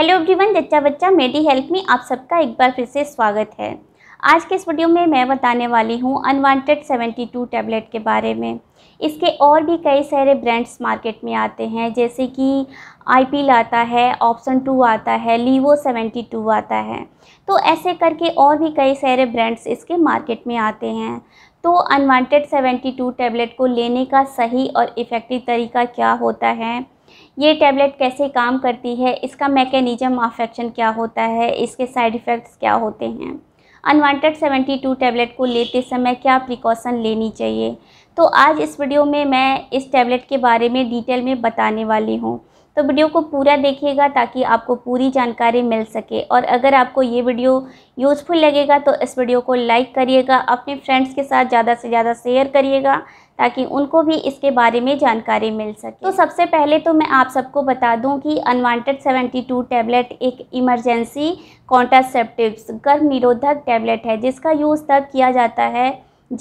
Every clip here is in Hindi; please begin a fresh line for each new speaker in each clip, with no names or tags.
हेलो एवरीवन जच्चा बच्चा मेडी हेल्प में आप सबका एक बार फिर से स्वागत है आज के इस वीडियो में मैं बताने वाली हूँ अनवांटेड 72 टैबलेट के बारे में इसके और भी कई सारे ब्रांड्स मार्केट में आते हैं जैसे कि आईपील आता है ऑप्शन टू आता है लीवो 72 आता है तो ऐसे करके और भी कई सारे ब्रांड्स इसके मार्केट में आते हैं तो अनवांटेड टू टैबलेट को लेने का सही और इफ़ेक्टिव तरीका क्या होता है ये टैबलेट कैसे काम करती है इसका मैकेनिज्म ऑफ एक्शन क्या होता है इसके साइड इफ़ेक्ट्स क्या होते हैं अनवांटेड 72 टैबलेट को लेते समय क्या प्रिकॉशन लेनी चाहिए तो आज इस वीडियो में मैं इस टैबलेट के बारे में डिटेल में बताने वाली हूँ तो वीडियो को पूरा देखिएगा ताकि आपको पूरी जानकारी मिल सके और अगर आपको ये वीडियो यूज़फुल लगेगा तो इस वीडियो को लाइक करिएगा अपने फ्रेंड्स के साथ ज़्यादा से ज़्यादा शेयर करिएगा ताकि उनको भी इसके बारे में जानकारी मिल सके तो सबसे पहले तो मैं आप सबको बता दूं कि अनवांटेड 72 टैबलेट एक इमरजेंसी कॉन्ट्रासेप्टिव्स गर्भ निरोधक टैबलेट है जिसका यूज़ तब किया जाता है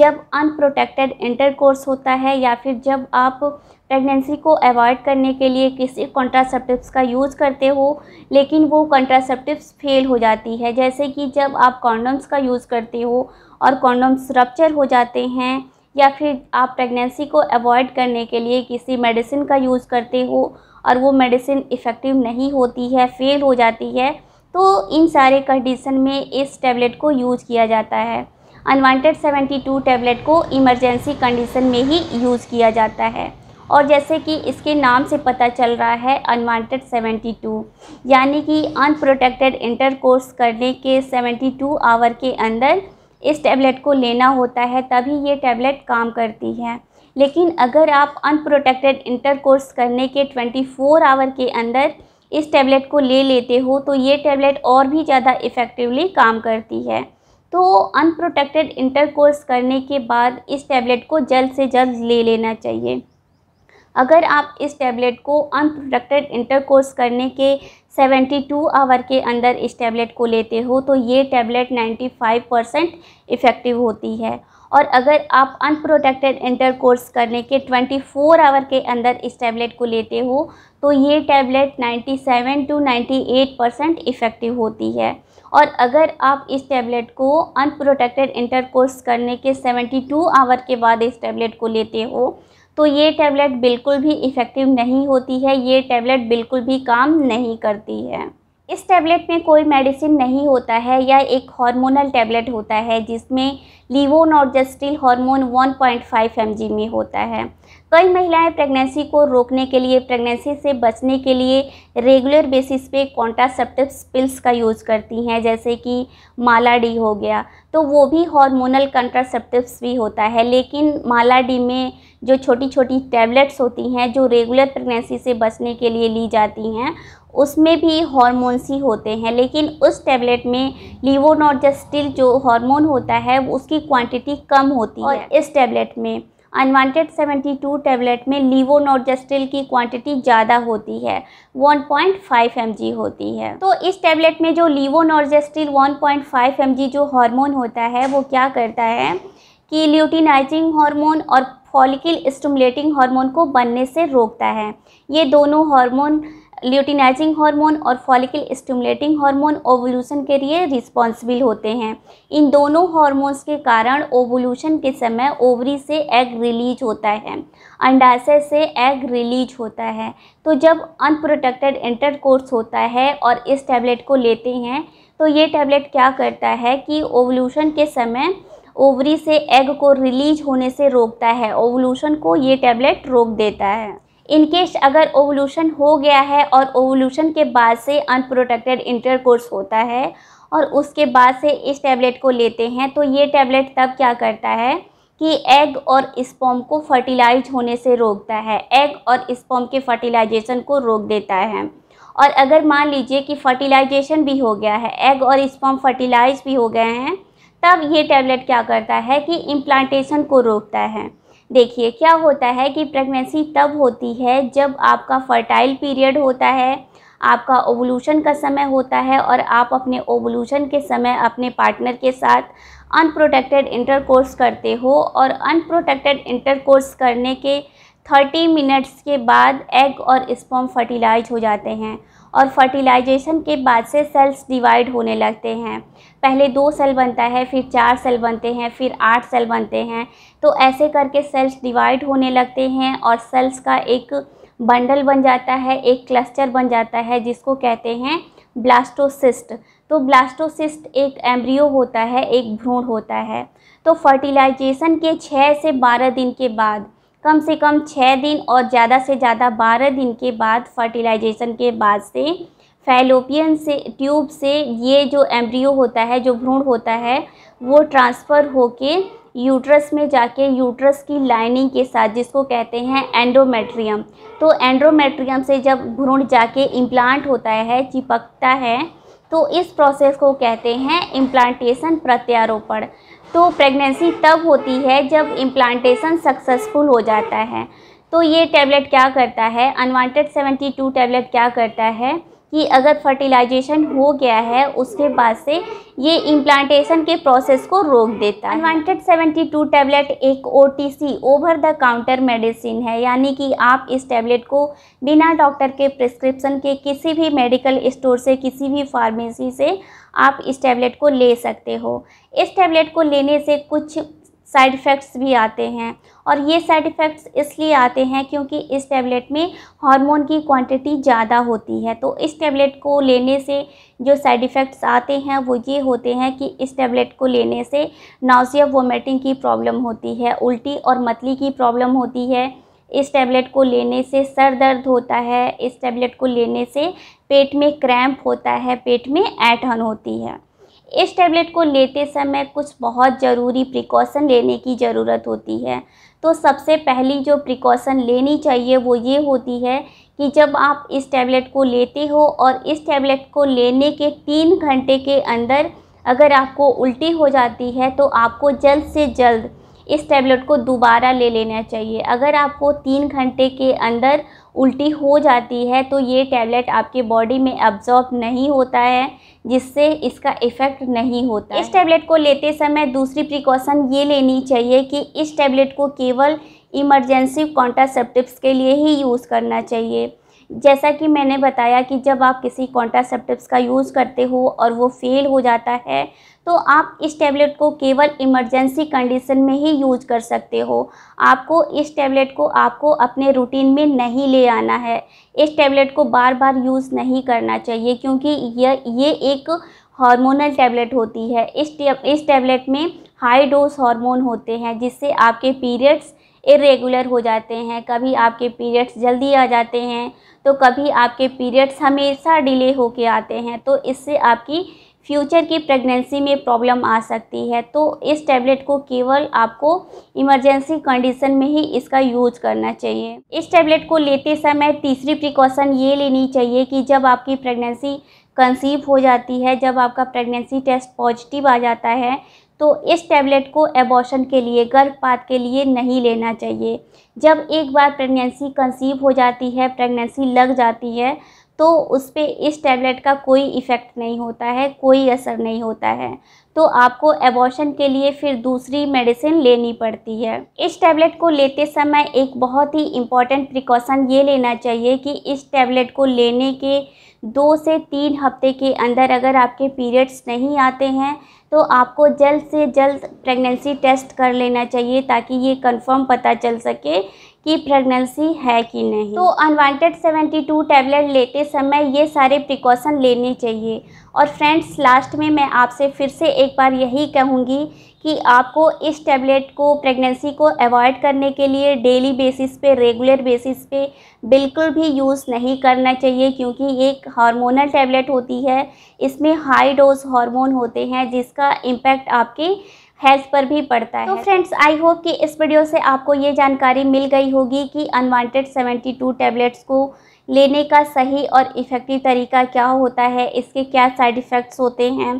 जब अनप्रोटेक्टेड इंटरकोर्स होता है या फिर जब आप प्रेगनेंसी को अवॉइड करने के लिए किसी कॉन्ट्रासेप्टिवस का यूज़ करते हो लेकिन वो कॉन्ट्रासेप्टिव्स फेल हो जाती है जैसे कि जब आप कॉन्डम्स का यूज़ करते हो और कॉन्डम्स रपच्चर हो जाते हैं या फिर आप प्रेगनेंसी को अवॉइड करने के लिए किसी मेडिसिन का यूज़ करते हो और वो मेडिसिन इफ़ेक्टिव नहीं होती है फेल हो जाती है तो इन सारे कंडीशन में इस टैबलेट को यूज़ किया जाता है अनवांटेड 72 टैबलेट को इमरजेंसी कंडीशन में ही यूज़ किया जाता है और जैसे कि इसके नाम से पता चल रहा है अनवांटेड 72 यानी कि अनप्रोटेक्टेड इंटरकोर्स करने के 72 आवर के अंदर इस टैबलेट को लेना होता है तभी ये टैबलेट काम करती है लेकिन अगर आप अनप्रोटेक्टेड इंटरकोर्स करने के 24 आवर के अंदर इस टैबलेट को ले लेते हो तो ये टैबलेट और भी ज़्यादा इफ़ेक्टिवली काम करती है तो अनप्रोटेक्टेड इंटरकोर्स करने के बाद इस टैबलेट को जल्द से जल्द ले लेना चाहिए अगर आप इस टैबलेट को अनप्रोटेक्टेड इंटरकोर्स करने के 72 आवर के अंदर इस टैबलेट को लेते हो तो ये टैबलेट 95 परसेंट इफ़ेक्टिव होती है और अगर आप अनप्रोटेक्टेड इंटरकोर्स करने के 24 आवर के अंदर इस टैबलेट को लेते हो तो ये टैबलेट 97 टू 98 परसेंट इफ़ेक्टिव होती है और अगर आप इस टैबलेट को अनप्रोटेक्टेड इंटरकोर्स करने के 72 आवर के बाद इस टैबलेट को लेते हो तो ये टैबलेट बिल्कुल भी इफ़ेक्टिव नहीं होती है ये टैबलेट बिल्कुल भी काम नहीं करती है इस टैबलेट में कोई मेडिसिन नहीं होता है या एक हार्मोनल टैबलेट होता है जिसमें लीवोन और जस्टिल हार्मोन 1.5 पॉइंट में होता है कई महिलाएं प्रेगनेंसी को रोकने के लिए प्रेगनेंसी से बचने के लिए रेगुलर बेसिस पे कॉन्ट्रासेप्टिव पिल्स का यूज़ करती हैं जैसे कि मालाडी हो गया तो वो भी हार्मोनल कंट्रासेप्टिव्स भी होता है लेकिन मालाडी में जो छोटी छोटी टैबलेट्स होती हैं जो रेगुलर प्रेगनेंसी से बचने के लिए ली जाती हैं उसमें भी हॉर्मोन्स ही होते हैं लेकिन उस टैबलेट में लीवोनॉर्जस्टिल जो हार्मोन होता है उसकी क्वांटिटी कम होती है इस टैबलेट में अनवांटेड 72 टैबलेट में लीवोनोडजेस्टिल की क्वांटिटी ज़्यादा होती है 1.5 पॉइंट होती है तो इस टेबलेट में जो लीवोनोडजेस्टिल 1.5 पॉइंट जो हार्मोन होता है वो क्या करता है कि ल्यूटिनाइजिंग हार्मोन और फॉलिकल स्टमुलेटिंग हार्मोन को बनने से रोकता है ये दोनों हार्मोन ल्यूटिनाइजिंग हार्मोन और फॉलिकल स्टिमुलेटिंग हार्मोन ओवोल्यूशन के लिए रिस्पॉन्सिबल होते हैं इन दोनों हार्मोन्स के कारण ओवोल्यूशन के समय ओवरी से एग रिलीज होता है अंडाशय से एग रिलीज होता है तो जब अनप्रोटेक्टेड इंटरकोर्स होता है और इस टैबलेट को लेते हैं तो ये टैबलेट क्या करता है कि ओवोल्यूशन के समय ओवरी से एग को रिलीज होने से रोकता है ओवोल्यूशन को ये टैबलेट रोक देता है इनकेस अगर ओवोल्यूशन हो गया है और ओवोल्यूशन के बाद से अनप्रोटेक्टेड इंटरकोर्स होता है और उसके बाद से इस टैबलेट को लेते हैं तो ये टैबलेट तब क्या करता है कि एग और स्पॉम को फर्टिलाइज होने से रोकता है एग और स्पॉम के फर्टिलाइजेशन को रोक देता है और अगर मान लीजिए कि फर्टिलाइजेशन भी हो गया है एग और स्पॉम फर्टिलाइज भी हो गए हैं तब ये टैबलेट क्या करता है कि इम्प्लांटेशन को रोकता है देखिए क्या होता है कि प्रेगनेंसी तब होती है जब आपका फर्टाइल पीरियड होता है आपका ओवलूशन का समय होता है और आप अपने ओवलूशन के समय अपने पार्टनर के साथ अनप्रोटेक्टेड इंटरकोर्स करते हो और अनप्रोटेक्टेड इंटरकोर्स करने के 30 मिनट्स के बाद एग और स्पॉम फर्टिलाइज हो जाते हैं और फर्टिलाइजेशन के बाद से सेल्स डिवाइड होने लगते हैं पहले दो सेल बनता है फिर चार सेल बनते हैं फिर आठ सेल बनते हैं तो ऐसे करके सेल्स डिवाइड होने लगते हैं और सेल्स का एक बंडल बन जाता है एक क्लस्टर बन जाता है जिसको कहते हैं ब्लास्टोसिस्ट तो ब्लास्टोसिस्ट एक एम्ब्रियो होता है एक भ्रूण होता है तो फर्टिलाइजेशन के छः से बारह दिन के बाद कम से कम छः दिन और ज़्यादा से ज़्यादा बारह दिन के बाद फर्टिलाइजेशन के बाद से फैलोपियन से ट्यूब से ये जो एम्ब्रियो होता है जो भ्रूण होता है वो ट्रांसफ़र होके यूट्रस में जाके यूट्रस की लाइनिंग के साथ जिसको कहते हैं एंड्रोमेट्रियम तो एंड्रोमेट्रियम से जब भ्रूण जाके इम्प्लांट होता है चिपकता है तो इस प्रोसेस को कहते हैं इम्प्लांटेशन प्रत्यारोपण तो प्रेगनेंसी तब होती है जब इम्प्लांटेशन सक्सेसफुल हो जाता है तो ये टैबलेट क्या करता है अनवांटेड 72 टैबलेट क्या करता है कि अगर फर्टिलाइजेशन हो गया है उसके बाद से ये इम्प्लांटेशन के प्रोसेस को रोक देता है अनवांटेड 72 टैबलेट एक uh over the counter medicine है यानी कि आप इस टैबलेट को बिना डॉक्टर के प्रिस्क्रिप्शन के किसी भी मेडिकल स्टोर से किसी भी फार्मेसी से आप इस टैबलेट को ले सकते हो इस टैबलेट को लेने से कुछ साइड इफ़ेक्ट्स भी आते हैं और ये साइड इफ़ेक्ट्स इसलिए आते हैं क्योंकि इस टैबलेट में हार्मोन की क्वांटिटी ज़्यादा होती है तो इस टैबलेट को लेने से जो साइड इफ़ेक्ट्स आते हैं वो ये होते हैं कि इस टैबलेट को लेने से नाउसिया वोमेटिंग की प्रॉब्लम होती है उल्टी और मतली की प्रॉब्लम होती है इस टैबलेट को लेने से सर दर्द होता है इस टैबलेट को लेने से पेट में क्रैम्प होता है पेट में ऐठन होती है इस टैबलेट को लेते समय कुछ बहुत ज़रूरी प्रिकॉशन लेने की ज़रूरत होती है तो सबसे पहली जो प्रिकॉशन लेनी चाहिए वो ये होती है कि जब आप इस टैबलेट को लेते हो और इस टैबलेट को लेने के तीन घंटे के अंदर अगर आपको उल्टी हो जाती है तो आपको जल्द से जल्द इस टैबलेट को दोबारा ले लेना चाहिए अगर आपको तीन घंटे के अंदर उल्टी हो जाती है तो ये टैबलेट आपके बॉडी में अब्जॉर्ब नहीं होता है जिससे इसका इफ़ेक्ट नहीं होता इस टैबलेट को लेते समय दूसरी प्रिकॉशन ये लेनी चाहिए कि इस टैबलेट को केवल इमरजेंसी कॉन्ट्रासेप्टिव्स के लिए ही यूज़ करना चाहिए जैसा कि मैंने बताया कि जब आप किसी कॉन्ट्रासेप्टिव्स का यूज़ करते हो और वो फेल हो जाता है तो आप इस टैबलेट को केवल इमरजेंसी कंडीशन में ही यूज कर सकते हो आपको इस टैबलेट को आपको अपने रूटीन में नहीं ले आना है इस टैबलेट को बार बार यूज़ नहीं करना चाहिए क्योंकि यह ये एक हार्मोनल टैबलेट होती है इस इस टैबलेट में हाई डोज हार्मोन होते हैं जिससे आपके पीरियड्स इरेगुलर हो जाते हैं कभी आपके पीरियड्स जल्दी आ जाते हैं तो कभी आपके पीरियड्स हमेशा डिले होके आते हैं तो इससे आपकी फ्यूचर की प्रेगनेंसी में प्रॉब्लम आ सकती है तो इस टैबलेट को केवल आपको इमरजेंसी कंडीशन में ही इसका यूज करना चाहिए इस टैबलेट को लेते समय तीसरी प्रिकॉशन ये लेनी चाहिए कि जब आपकी प्रेगनेंसी कंसीव हो जाती है जब आपका प्रेगनेंसी टेस्ट पॉजिटिव आ जाता है तो इस टैबलेट को एबॉर्शन के लिए गर्भपात के लिए नहीं लेना चाहिए जब एक बार प्रेगनेंसी कंसीव हो जाती है प्रेगनेंसी लग जाती है तो उस पर इस टैबलेट का कोई इफ़ेक्ट नहीं होता है कोई असर नहीं होता है तो आपको एबॉर्शन के लिए फिर दूसरी मेडिसिन लेनी पड़ती है इस टैबलेट को लेते समय एक बहुत ही इम्पॉर्टेंट प्रिकॉशन ये लेना चाहिए कि इस टैबलेट को लेने के दो से तीन हफ्ते के अंदर अगर आपके पीरियड्स नहीं आते हैं तो आपको जल्द से जल्द प्रेगनेंसी टेस्ट कर लेना चाहिए ताकि ये कंफर्म पता चल सके कि प्रेगनेंसी है कि नहीं तो अनवांटेड 72 टैबलेट लेते समय ये सारे प्रिकॉशन लेने चाहिए और फ्रेंड्स लास्ट में मैं आपसे फिर से एक बार यही कहूँगी कि आपको इस टैबलेट को प्रेगनेंसी को अवॉइड करने के लिए डेली बेसिस पे रेगुलर बेसिस पे बिल्कुल भी यूज़ नहीं करना चाहिए क्योंकि ये एक हार्मोनल टैबलेट होती है इसमें हाई डोज हार्मोन होते हैं जिसका इम्पैक्ट आपके हेल्थ पर भी पड़ता तो है तो फ्रेंड्स आई होप कि इस वीडियो से आपको ये जानकारी मिल गई होगी कि अनवांटेड 72 टैबलेट्स को लेने का सही और इफ़ेक्टिव तरीका क्या होता है इसके क्या साइड इफ़ेक्ट्स होते हैं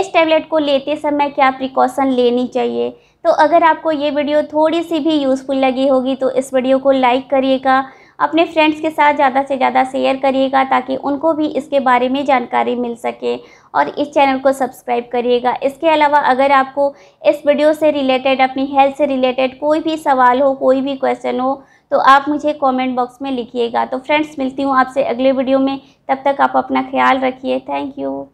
इस टैबलेट को लेते समय क्या प्रिकॉशन लेनी चाहिए तो अगर आपको ये वीडियो थोड़ी सी भी यूज़फुल लगी होगी तो इस वीडियो को लाइक करिएगा अपने फ्रेंड्स के साथ ज़्यादा से ज़्यादा शेयर करिएगा ताकि उनको भी इसके बारे में जानकारी मिल सके और इस चैनल को सब्सक्राइब करिएगा इसके अलावा अगर आपको इस वीडियो से रिलेटेड अपनी हेल्थ से रिलेटेड कोई भी सवाल हो कोई भी क्वेश्चन हो तो आप मुझे कमेंट बॉक्स में लिखिएगा तो फ्रेंड्स मिलती हूँ आपसे अगले वीडियो में तब तक आप अपना ख्याल रखिए थैंक यू